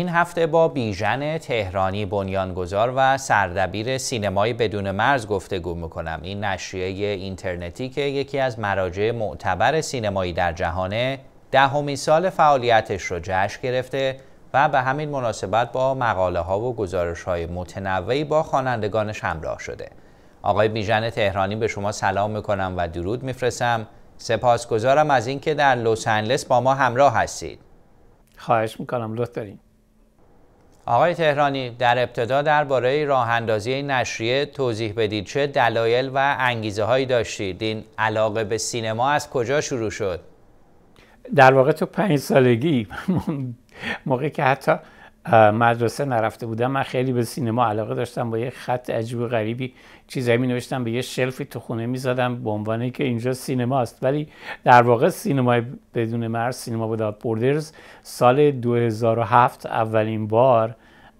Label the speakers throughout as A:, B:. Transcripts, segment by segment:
A: این هفته با بیژن تهرانی بنیانگذار و سردبیر سینمای بدون مرز گفتگو میکنم این نشریه اینترنتی که یکی از مراجع معتبر سینمایی در جهانه دهمین سال فعالیتش رو جشن گرفته و به همین مناسبت با مقاله ها و گزارش های متنوعی با خوانندگانش همراه شده آقای بیژن تهرانی به شما سلام میکنم و درود میفرستم سپاسگزارم از اینکه در لس آنجلس با ما همراه هستید خواهش میکنم لطف داریم آقای تهرانی در ابتدا درباره راه اندازی نشریه توضیح بدید چه دلایل و انگیزه هایی داشتید این علاقه به سینما از کجا شروع شد در واقع
B: تو پنج سالگی موقعی که حتی مدرسه نرفته بودم من خیلی به سینما علاقه داشتم با یه خط عجیب و غریبی چیزایی می نوشتم به یه شلفی تو خونه می زدم به عنوانی که اینجا سینما است ولی در واقع سینمای بدون مرز سینما بود. بوردرز سال 2007 اولین بار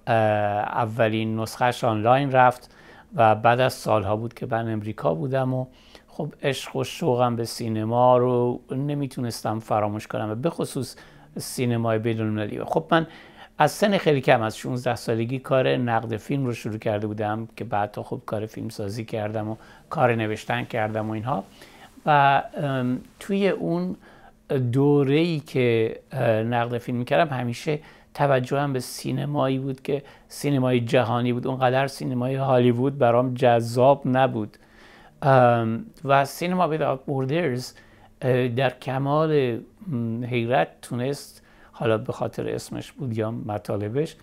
B: اولین نسخهش آنلاین رفت و بعد از سالها بود که من امریکا بودم و خب عشق و شوقم به سینما رو نمیتونستم فراموش کنم و به خصوص سینمای بدون خب من از سن خیلی کم از 16 سالگی کار نقد فیلم رو شروع کرده بودم که تا خوب کار فیلم سازی کردم و کار نوشتن کردم و اینها و توی اون دوره ای که نقد فیلم میکردم همیشه توجهم هم به سینمایی بود که سینمای جهانی بود اونقدر سینمای هالیوود برام جذاب نبود و سینما بیدار بوردرز در کمال حیرت تونست حالا به خاطر اسمش بود یا مطالبش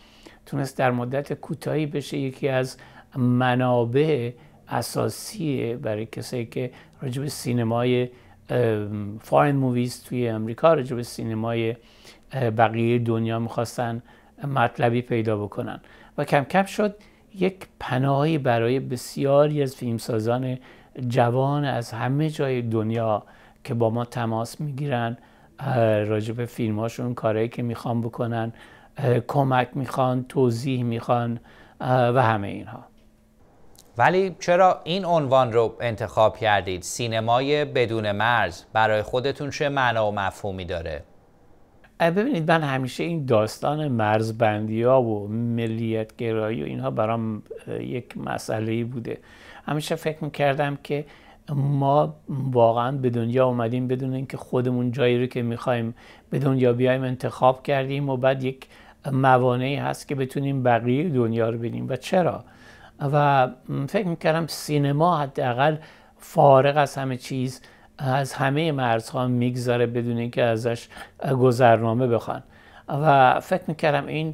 B: تونست در مدت کوتاهی بشه یکی از منابع اساسی برای کسایی که راجب سینمای فارن موویز توی امریکا راجب سینمای بقیه دنیا میخواستن مطلبی پیدا بکنن و کم کم شد یک پناهی برای بسیاری از فیلمسازان جوان از همه جای دنیا که با ما تماس میگیرن راجب فیلم هاشون کارهایی که میخوان بکنن کمک میخوان توضیح میخوان
A: و همه اینها ولی چرا این عنوان رو انتخاب کردید؟ سینمای بدون مرز برای خودتون چه معنا و مفهومی داره؟
B: ببینید من همیشه این داستان مرزبندی ها و ملیت گرایی و اینها برام یک مسئله بوده همیشه فکر میکردم که ما واقعا به دنیا اومدیم بدون اینکه خودمون جایی رو که میخوایم به دنیا بیایم انتخاب کردیم و بعد یک موانعی هست که بتونیم بقیه دنیا رو ببینیم و چرا و فکر میکردم سینما حداقل فارغ از همه چیز از همه مرزها میگذاره بدون اینکه ازش گذرنامه بخوان و فکر میکردم این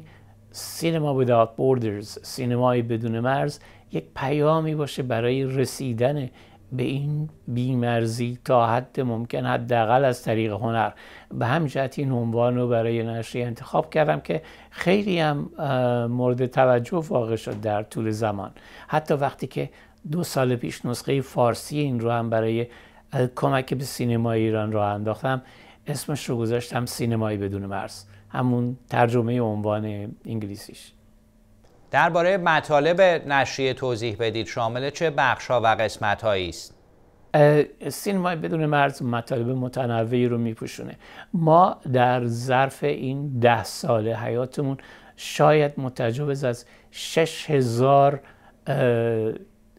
B: سینما without borders سینمای بدون مرز یک پیامی باشه برای رسیدن به این بیمرزی تا حد ممکن حداقل از طریق هنر به هم جهت این عنوان رو برای نشریه انتخاب کردم که خیلی هم مورد توجه واقع شد در طول زمان حتی وقتی که دو سال پیش نسخه فارسی این رو هم برای کمک به سینما ایران رو انداختم اسمش رو گذاشتم سینمایی بدون مرز همون ترجمه عنوان انگلیسیش
A: درباره مطالب نشریه توضیح بدید شامل چه بخش ها و قسمت هایی است
B: سینما بدون مرز مطالب متنوعی رو میپوشونه ما در ظرف این ده ساله حیاتمون شاید متجاوز از 6000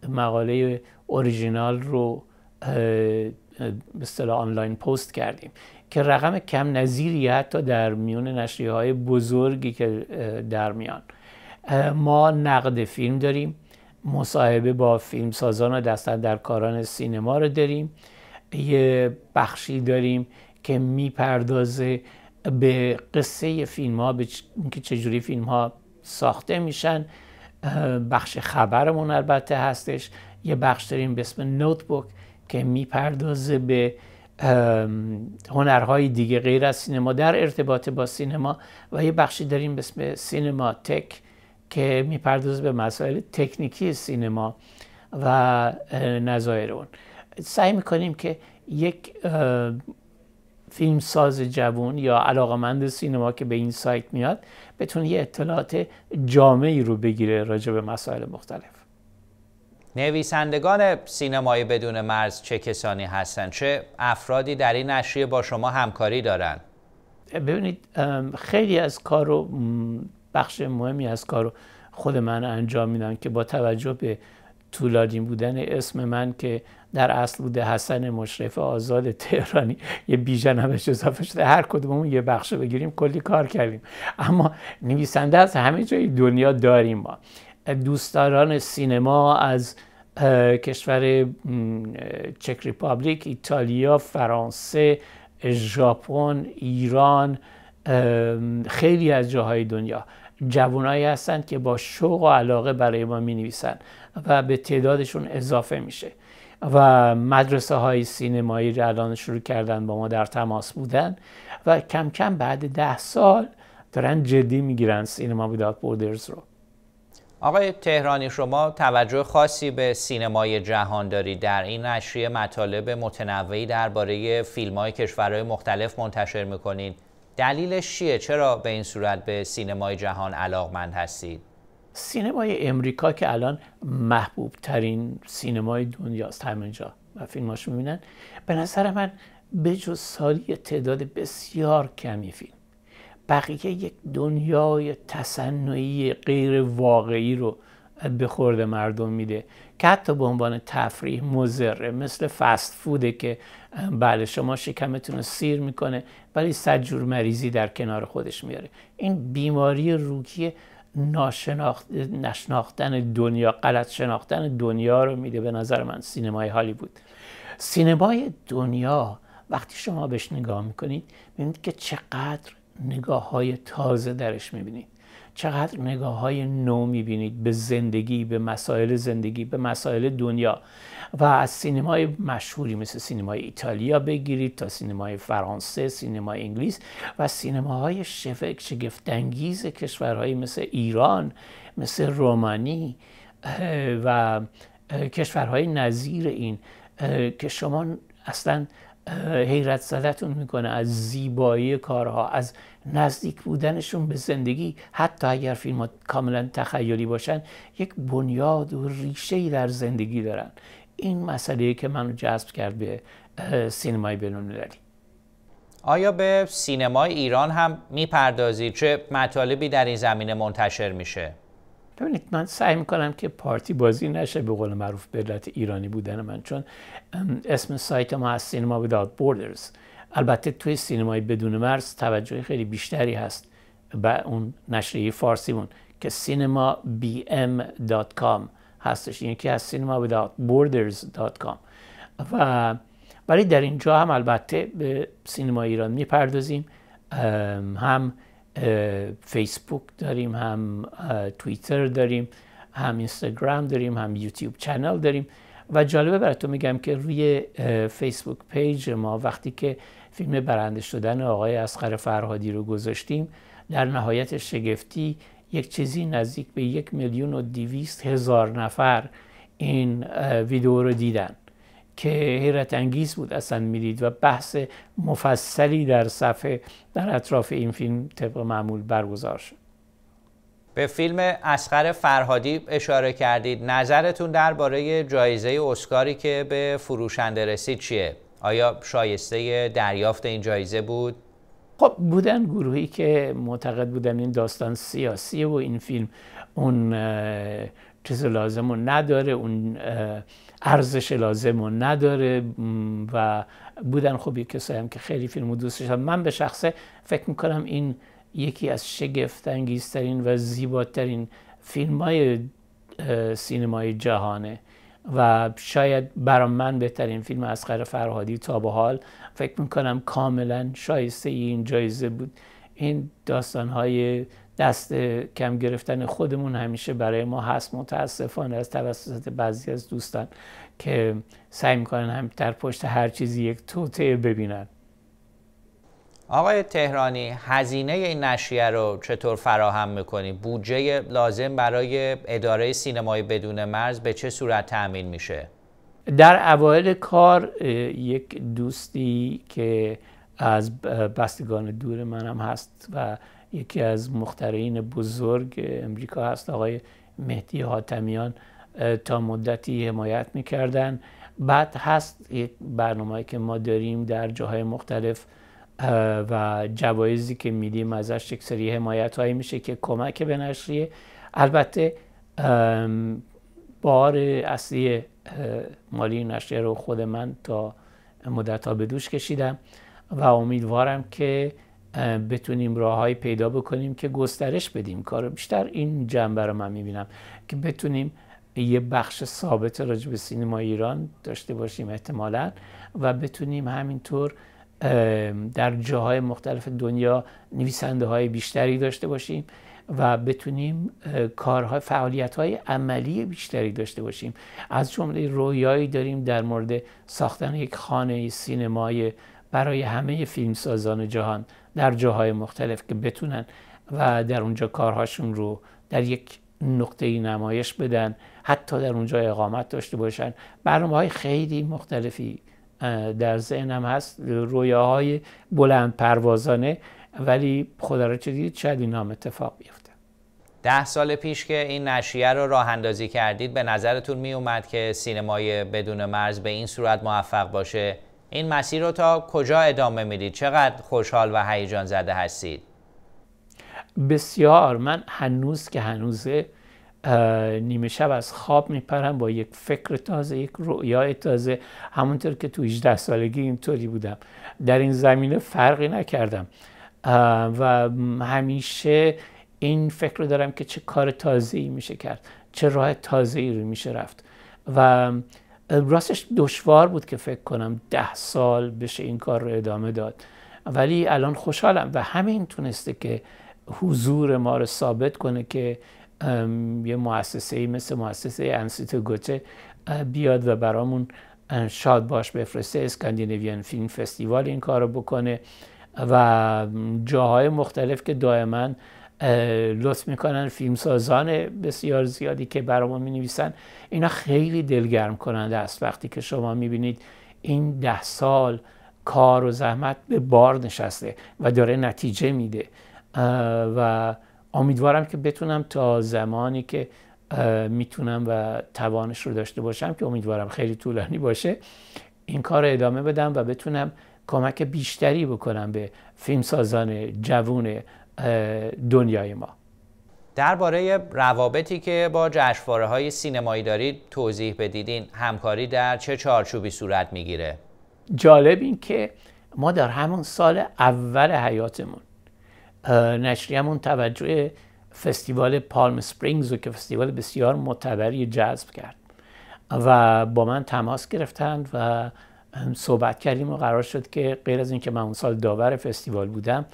B: مقاله اوریژینال رو به اصطلاح آنلاین پست کردیم که رقم کم نظیری حتی در میون نشریه های بزرگی که در میان ما نقد فیلم داریم مصاحبه با فیلمسازان و دستن در کاران سینما رو داریم یه بخشی داریم که میپردازه به قصه فیلم ها به اینکه چجوری فیلم ها ساخته میشن بخش خبرمون البته هستش یه بخش داریم به اسم نوتبوک که میپردازه به هنرهای دیگه غیر از سینما در ارتباط با سینما و یه بخشی داریم به اسم سینما تک که میپردازه به مسائل تکنیکی سینما و نظایر اون سعی میکنیم که یک فیلم ساز جوون یا علاقمند سینما که به این سایت میاد بتونه یه اطلاعات جامعی رو بگیره راجع به مسائل مختلف
A: نویسندگان سینمای بدون مرز چه کسانی هستند؟ چه افرادی در این نشریه با شما همکاری دارند؟
B: ببینید خیلی از کار رو بخش مهمی از کارو خود من انجام میدم که با توجه به طولانی بودن اسم من که در اصل بوده حسن مشرف آزاد تهرانی یه بیژن همش اضافه شده هر کدوممون یه بخش بگیریم کلی کار کردیم اما نویسنده از همه جای دنیا داریم ما دوستداران سینما از کشور چک ریپابلیک ایتالیا فرانسه ژاپن ایران خیلی از جاهای دنیا جوانایی هستند که با شوق و علاقه برای ما می نویسند و به تعدادشون اضافه میشه و مدرسه های سینمایی را الان شروع کردن با ما در تماس بودن و کم کم بعد ده سال دارن جدی میگیرن سینما بیداد بوردرز رو
A: آقای تهرانی شما توجه خاصی به سینمای جهان دارید در این نشریه مطالب متنوعی درباره فیلم های کشورهای مختلف منتشر میکنید دلیلش چیه چرا به این صورت به سینمای جهان علاقمند هستید
B: سینمای امریکا که الان محبوب ترین سینمای دنیاست همینجا و فیلماشو میبینن به نظر من به جز سالی تعداد بسیار کمی فیلم بقیه یک دنیای تصنعی غیر واقعی رو به خورد مردم میده که حتی به عنوان تفریح مزره مثل فست فوده که بله شما شکمتون رو سیر میکنه ولی صد جور مریضی در کنار خودش میاره این بیماری روکی ناشناخت... نشناختن دنیا غلط شناختن دنیا رو میده به نظر من سینمای بود سینمای دنیا وقتی شما بهش نگاه میکنید میبینید که چقدر نگاه های تازه درش میبینید چقدر نگاه های نو میبینید به زندگی به مسائل زندگی به مسائل دنیا و از سینمای مشهوری مثل سینمای ایتالیا بگیرید تا سینمای فرانسه سینمای انگلیس و سینماهای شگفتانگیز کشورهایی مثل ایران مثل رومانی و کشورهای نظیر این که شما اصلا حیرت زدتون میکنه از زیبایی کارها از نزدیک بودنشون به زندگی حتی اگر فیلم ها کاملا تخیلی باشن یک بنیاد و ریشه ای در زندگی دارن این مسئله که منو جذب کرد به سینمای بینالمللی
A: آیا به سینمای ایران هم میپردازید چه مطالبی در این زمینه منتشر میشه
B: ببینید من سعی میکنم که پارتی بازی نشه به قول معروف به علت ایرانی بودن من چون اسم سایت ما از سینما Without Borders البته توی سینمای بدون مرز توجه خیلی بیشتری هست به اون نشریه فارسیمون که سینما BM.com هستش یکی از cinemaborders.com و ولی در اینجا هم البته به سینما ایران میپردازیم هم فیسبوک داریم هم توییتر داریم هم اینستاگرام داریم هم یوتیوب چنل داریم و جالبه براتون میگم که روی فیسبوک پیج ما وقتی که فیلم برنده شدن آقای اسقر فرهادی رو گذاشتیم در نهایت شگفتی یک چیزی نزدیک به یک میلیون و دیویست هزار نفر این ویدیو رو دیدن که حیرت انگیز بود اصلا میدید و بحث مفصلی در صفحه در اطراف این فیلم طبق معمول برگزار شد
A: به فیلم اسقر فرهادی اشاره کردید نظرتون درباره جایزه اسکاری که به فروشنده رسید چیه آیا شایسته دریافت این جایزه بود؟ خب
B: بودن گروهی که معتقد بودن این داستان سیاسیه و این فیلم اون چیز لازم رو نداره اون ارزش لازم رو نداره و بودن خوبی کسایی هم که خیلی فیلم رو دوست داشتن من به شخصه فکر میکنم این یکی از شگفت و زیباترین فیلم های سینمای جهانه و شاید برام من بهترین فیلم اسقر فرهادی تا به حال فکر میکنم کاملا شایسته این جایزه بود این داستانهای دست کم گرفتن خودمون همیشه برای ما هست متاسفانه از توسط بعضی از دوستان که سعی میکنن هم در پشت هر چیزی یک توته ببینن
A: آقای تهرانی هزینه این نشریه رو چطور فراهم میکنی؟ بودجه لازم برای اداره سینمای بدون مرز به چه صورت تأمین میشه؟
B: در اوایل کار یک دوستی که از بستگان دور منم هست و یکی از مخترین بزرگ امریکا هست آقای مهدی حاتمیان تا مدتی حمایت میکردن بعد هست یک برنامه که ما داریم در جاهای مختلف و جوایزی که میدیم ازش یک سری حمایت هایی میشه که کمک به نشریه البته بار اصلی مالی نشریه رو خود من تا مدت ها به دوش کشیدم و امیدوارم که بتونیم راههایی پیدا بکنیم که گسترش بدیم کار بیشتر این جنبه رو من میبینم که بتونیم یه بخش ثابت راجب سینما ایران داشته باشیم احتمالا و بتونیم همینطور در جاهای مختلف دنیا نویسنده های بیشتری داشته باشیم و بتونیم کارهای فعالیت های عملی بیشتری داشته باشیم از جمله رویایی داریم در مورد ساختن یک خانه سینمای برای همه فیلمسازان جهان در جاهای مختلف که بتونن و در اونجا کارهاشون رو در یک نقطه نمایش بدن حتی در اونجا اقامت داشته باشن برنامه های خیلی مختلفی در ذهنم هست رویاهای بلند پروازانه ولی خدا را چه دید شاید این هم اتفاق بیفته
A: ده سال پیش که این نشریه رو راه اندازی کردید به نظرتون می اومد که سینمای بدون مرز به این صورت موفق باشه این مسیر رو تا کجا ادامه میدید چقدر خوشحال و هیجان زده هستید
B: بسیار من هنوز که هنوزه نیمه شب از خواب میپرم با یک فکر تازه یک رؤیای تازه همونطور که تو 18 سالگی اینطوری بودم در این زمینه فرقی نکردم و همیشه این فکر رو دارم که چه کار تازه ای میشه کرد چه راه تازه ای رو میشه رفت و راستش دشوار بود که فکر کنم ده سال بشه این کار رو ادامه داد ولی الان خوشحالم و همین تونسته که حضور ما رو ثابت کنه که یه مؤسسه مثل مؤسسه انسیتو گوچه بیاد و برامون شاد باش بفرسته اسکاندینویان فیلم فستیوال این کار رو بکنه و جاهای مختلف که دائما لطف میکنن فیلمسازان بسیار زیادی که برامون می نویسن اینا خیلی دلگرم کننده است وقتی که شما میبینید این ده سال کار و زحمت به بار نشسته و داره نتیجه میده و امیدوارم که بتونم تا زمانی که میتونم و توانش رو داشته باشم که امیدوارم خیلی طولانی باشه این کار رو ادامه بدم و بتونم کمک بیشتری بکنم به فیلمسازان جوون دنیای ما
A: درباره روابطی که با جشنواره های سینمایی دارید توضیح بدیدین همکاری در چه چارچوبی صورت میگیره
B: جالب این که ما در همون سال اول حیاتمون نشریمون توجه فستیوال پالم سپرینگز رو که فستیوال بسیار معتبری جذب کرد و با من تماس گرفتند و صحبت کردیم و قرار شد که غیر از اینکه من اون سال داور فستیوال بودم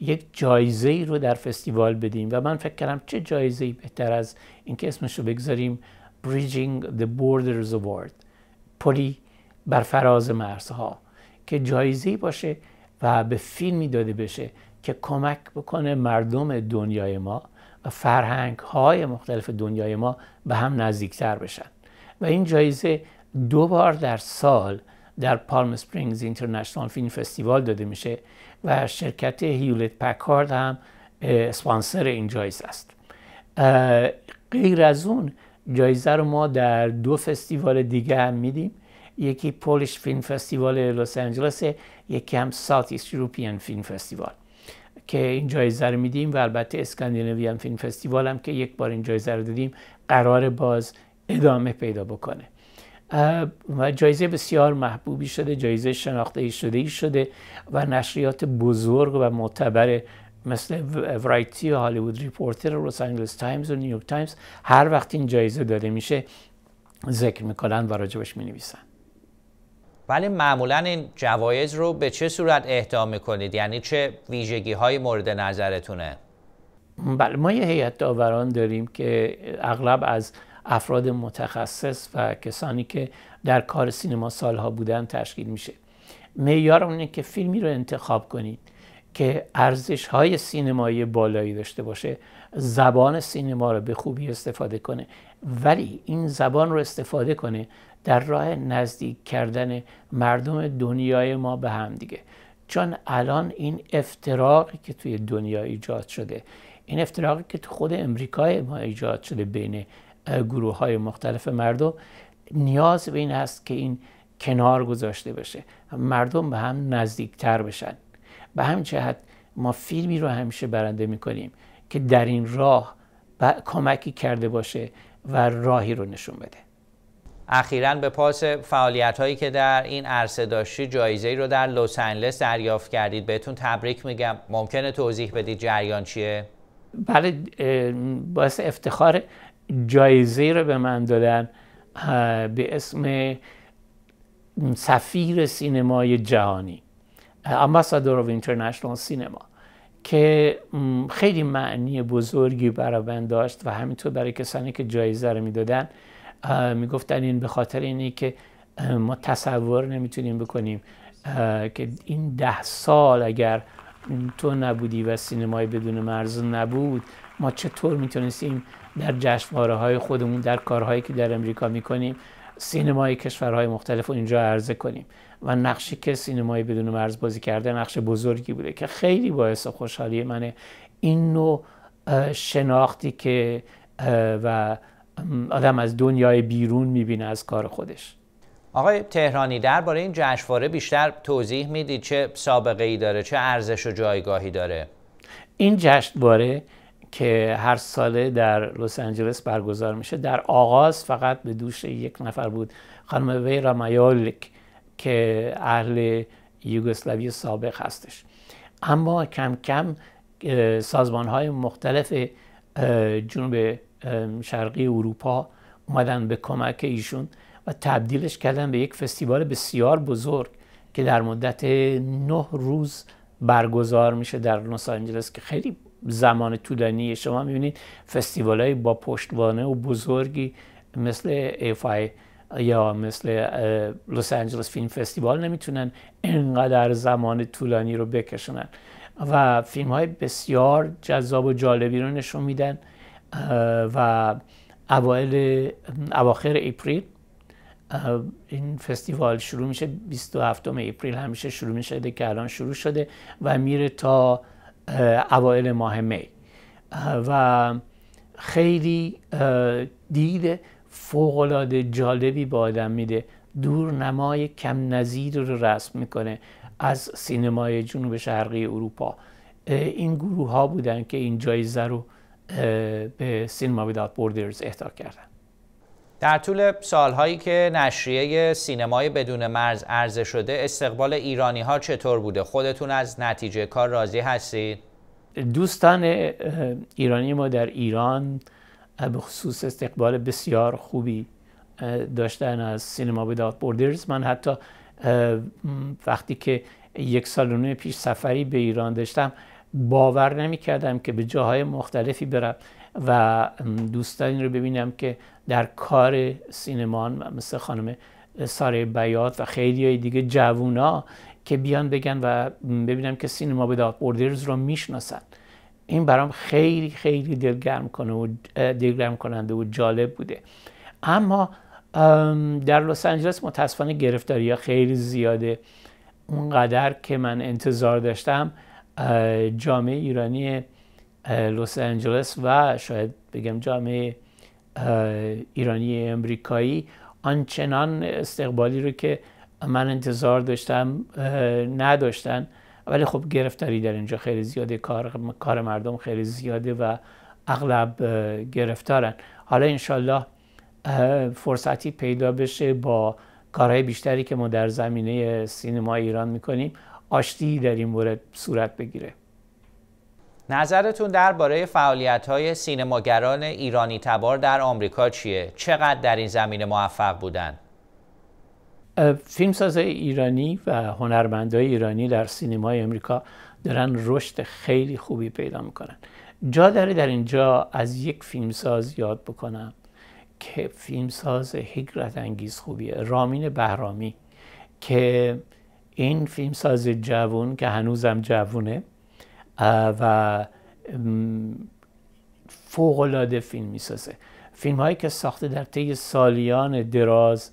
B: یک جایزه ای رو در فستیوال بدیم و من فکر کردم چه جایزه ای بهتر از اینکه اسمش رو بگذاریم Bridging the Borders Award پلی بر فراز مرزها که جایزه باشه و به فیلمی داده بشه که کمک بکنه مردم دنیای ما و فرهنگ های مختلف دنیای ما به هم نزدیکتر بشن و این جایزه دو بار در سال در پالم سپرینگز اینترنشنال فیلم فستیوال داده میشه و شرکت هیولت پکارد هم اسپانسر این جایزه است غیر از اون جایزه رو ما در دو فستیوال دیگه هم میدیم یکی پولش فیلم فستیوال لس آنجلس یکی هم ساوت ایست فیلم فستیوال که این جایزه رو میدیم و البته اسکاندیناویان فیلم فستیوال هم که یک بار این جایزه رو دادیم قرار باز ادامه پیدا بکنه و جایزه بسیار محبوبی شده جایزه شناخته شده ای شده و نشریات بزرگ و معتبر مثل ورایتی و هالیوود ریپورتر و روس آنجلس تایمز و نیویورک تایمز هر وقت این جایزه داده میشه ذکر میکنن و راجبش مینویسن
A: ولی معمولا این جوایز رو به چه صورت اهدا میکنید یعنی چه ویژگی های مورد نظرتونه
B: بله ما یه هیئت داوران داریم که اغلب از افراد متخصص و کسانی که در کار سینما سالها بودن تشکیل میشه معیار اونه که فیلمی رو انتخاب کنید که ارزش های سینمایی بالایی داشته باشه زبان سینما رو به خوبی استفاده کنه ولی این زبان رو استفاده کنه در راه نزدیک کردن مردم دنیای ما به هم دیگه چون الان این افتراقی که توی دنیا ایجاد شده این افتراقی که تو خود امریکای ما ایجاد شده بین گروه های مختلف مردم نیاز به این هست که این کنار گذاشته بشه مردم به هم نزدیکتر بشن به همین جهت ما فیلمی رو همیشه برنده میکنیم که در این راه کمکی کرده باشه و راهی رو نشون بده
A: اخیرا به پاس فعالیت هایی که در این عرصه داشتی جایزه ای رو در لس آنجلس دریافت کردید بهتون تبریک میگم ممکنه توضیح بدید جریان چیه
B: بله باعث افتخار جایزه رو به من دادن به اسم سفیر سینمای جهانی امباسادور of اینترنشنال سینما که خیلی معنی بزرگی برای من داشت و همینطور برای کسانی که جایزه رو میدادن میگفتن این به خاطر اینه که ما تصور نمیتونیم بکنیم که این ده سال اگر تو نبودی و سینمای بدون مرز نبود ما چطور میتونستیم در جشنواره های خودمون در کارهایی که در امریکا میکنیم سینمای کشورهای مختلف رو اینجا عرضه کنیم و نقشی که سینمای بدون مرز بازی کرده نقش بزرگی بوده که خیلی باعث خوشحالی منه این نوع شناختی که و آدم از دنیای بیرون میبینه از کار خودش
A: آقای تهرانی درباره این جشنواره بیشتر توضیح میدید چه سابقه ای داره چه ارزش و جایگاهی داره
B: این جشنواره که هر ساله در لس آنجلس برگزار میشه در آغاز فقط به دوش یک نفر بود خانم ویرا مایولک که اهل یوگسلاوی سابق هستش اما کم کم سازمان های مختلف جنوب شرقی اروپا اومدن به کمک ایشون و تبدیلش کردن به یک فستیوال بسیار بزرگ که در مدت نه روز برگزار میشه در لس آنجلس که خیلی زمان طولانیه شما میبینید فستیوال های با پشتوانه و بزرگی مثل ایفای یا مثل لس آنجلس فیلم فستیوال نمیتونن انقدر زمان طولانی رو بکشنن و فیلم های بسیار جذاب و جالبی رو نشون میدن و اوایل اواخر اپریل این فستیوال شروع میشه 27 اپریل همیشه شروع میشه که الان شروع شده و میره تا اوایل ماه می و خیلی دید فوقالعاده جالبی با آدم میده دور نمای کم نظیر رو رسم میکنه از سینمای جنوب شرقی اروپا این گروه ها بودن که این جایزه رو به سینما ویدات بوردرز اهدا کردن
A: در طول سالهایی که نشریه سینمای بدون مرز عرضه شده استقبال ایرانی ها چطور بوده؟ خودتون از نتیجه کار راضی هستید؟
B: دوستان ایرانی ما در ایران به خصوص استقبال بسیار خوبی داشتن از سینما بدات بوردرز من حتی وقتی که یک سال پیش سفری به ایران داشتم باور نمیکردم که به جاهای مختلفی برم و دوستان این رو ببینم که در کار سینمان مثل خانم ساره بیات و خیلی دیگه جوونا که بیان بگن و ببینم که سینما به بردرز رو میشناسن این برام خیلی خیلی دلگرم کنه و دلگرم کننده و جالب بوده اما در لس آنجلس متاسفانه گرفتاری خیلی زیاده اونقدر که من انتظار داشتم جامعه ایرانی لس آنجلس و شاید بگم جامعه ایرانی امریکایی آنچنان استقبالی رو که من انتظار داشتم نداشتن ولی خب گرفتاری در اینجا خیلی زیاده کار, کار مردم خیلی زیاده و اغلب گرفتارن حالا انشالله فرصتی پیدا بشه با کارهای بیشتری که ما در زمینه سینما ایران میکنیم آشتی در این مورد صورت بگیره
A: نظرتون درباره فعالیت های سینماگران ایرانی تبار در آمریکا چیه؟ چقدر در این زمینه موفق بودن؟
B: فیلمساز ایرانی و هنرمندای ایرانی در سینمای امریکا دارن رشد خیلی خوبی پیدا میکنن جا داره در اینجا از یک فیلمساز یاد بکنم که فیلمساز حیرت انگیز خوبیه رامین بهرامی که این ساز جوون که هنوزم جوونه و فوق العاده فیلم میسازه فیلم هایی که ساخته در طی سالیان دراز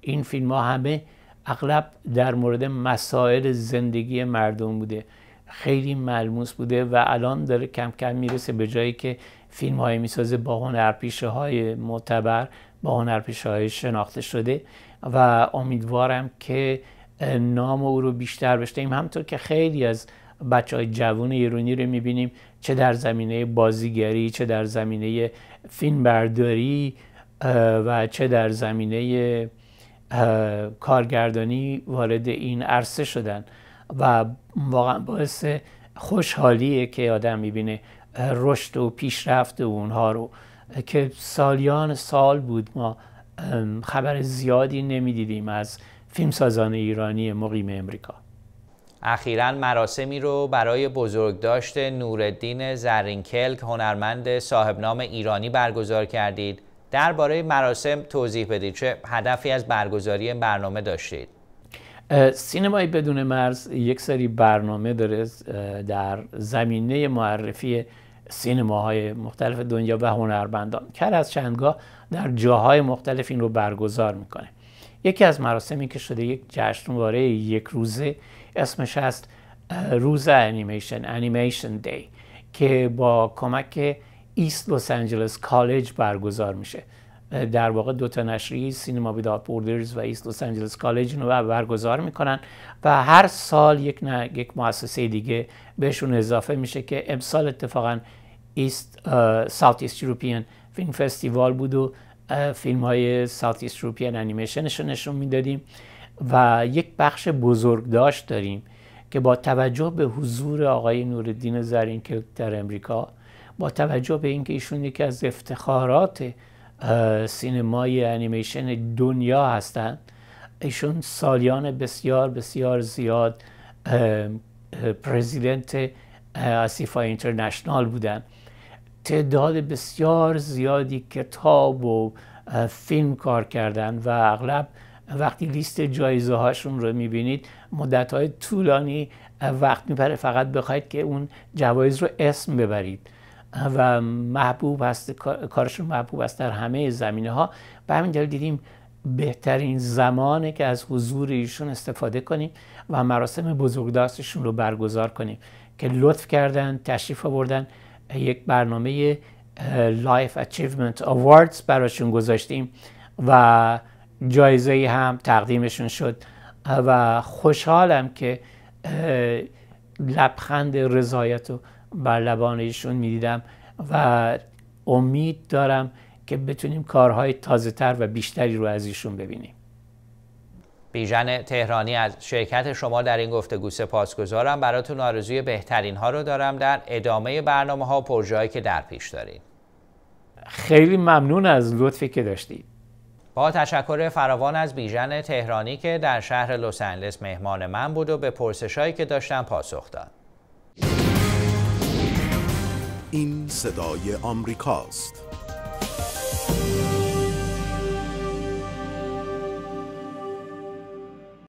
B: این فیلم ها همه اغلب در مورد مسائل زندگی مردم بوده خیلی ملموس بوده و الان داره کم کم میرسه به جایی که فیلم هایی میسازه با هنرپیشه های معتبر با هنرپیشه های شناخته شده و امیدوارم که نام او رو بیشتر بشتیم همطور که خیلی از بچه های جوان ایرانی رو میبینیم چه در زمینه بازیگری چه در زمینه برداری و چه در زمینه کارگردانی وارد این عرصه شدن و واقعا باعث خوشحالیه که آدم میبینه رشد و پیشرفت اونها رو که سالیان سال بود ما خبر زیادی نمیدیدیم از فیلمسازان ایرانی مقیم امریکا
A: اخیرا مراسمی رو برای بزرگداشت نوردین زرینکلک هنرمند صاحب نام ایرانی برگزار کردید درباره مراسم توضیح بدید چه هدفی از برگزاری برنامه داشتید
B: سینمای بدون مرز یک سری برنامه داره در زمینه معرفی سینماهای مختلف دنیا و هنرمندان کر از چندگاه در جاهای مختلف این رو برگزار میکنه یکی از مراسمی که شده یک جشنواره یک روزه اسمش هست روز انیمیشن انیمیشن دی که با کمک ایست لس آنجلس کالج برگزار میشه در واقع دو تا نشریه سینما ویدات بوردرز و ایست لس آنجلس کالج رو برگزار میکنن و هر سال یک یک مؤسسه دیگه بهشون اضافه میشه که امسال اتفاقا ایست ساوت ایست یوروپین فیلم فستیوال بود و فیلم های ساوت ایست یوروپین انیمیشنش رو نشون میدادیم و یک بخش بزرگ داشت داریم که با توجه به حضور آقای نوردین زرین که در امریکا با توجه به اینکه ایشون یکی از افتخارات uh, سینمای انیمیشن دنیا هستند ایشون سالیان بسیار بسیار زیاد پرزیدنت uh, uh, آسیفا اینترنشنال بودن تعداد بسیار زیادی کتاب و فیلم کار کردن و اغلب وقتی لیست جایزه هاشون رو میبینید مدت های طولانی وقت میبره فقط بخواید که اون جوایز رو اسم ببرید و محبوب هست کارشون محبوب است در همه زمینه ها به همین دلیل دیدیم بهترین زمانه که از حضور ایشون استفاده کنیم و مراسم بزرگداشتشون رو برگزار کنیم که لطف کردن تشریف آوردن یک برنامه لایف اچیومنت Awards براشون گذاشتیم و جایزه هم تقدیمشون شد و خوشحالم که لبخند رضایت رو بر لبان ایشون میدیدم و امید دارم که بتونیم کارهای تازه تر و بیشتری رو از ایشون ببینیم
A: بیژن تهرانی از شرکت شما در این گفتگو سپاسگزارم براتون آرزوی بهترین ها رو دارم در ادامه برنامه ها و که در پیش دارید
B: خیلی ممنون از لطفی که داشتید
A: با تشکر فراوان از بیژن تهرانی که در شهر لس آنجلس مهمان من بود و به پرسشهایی که داشتم پاسخ داد
B: این صدای آمریکاست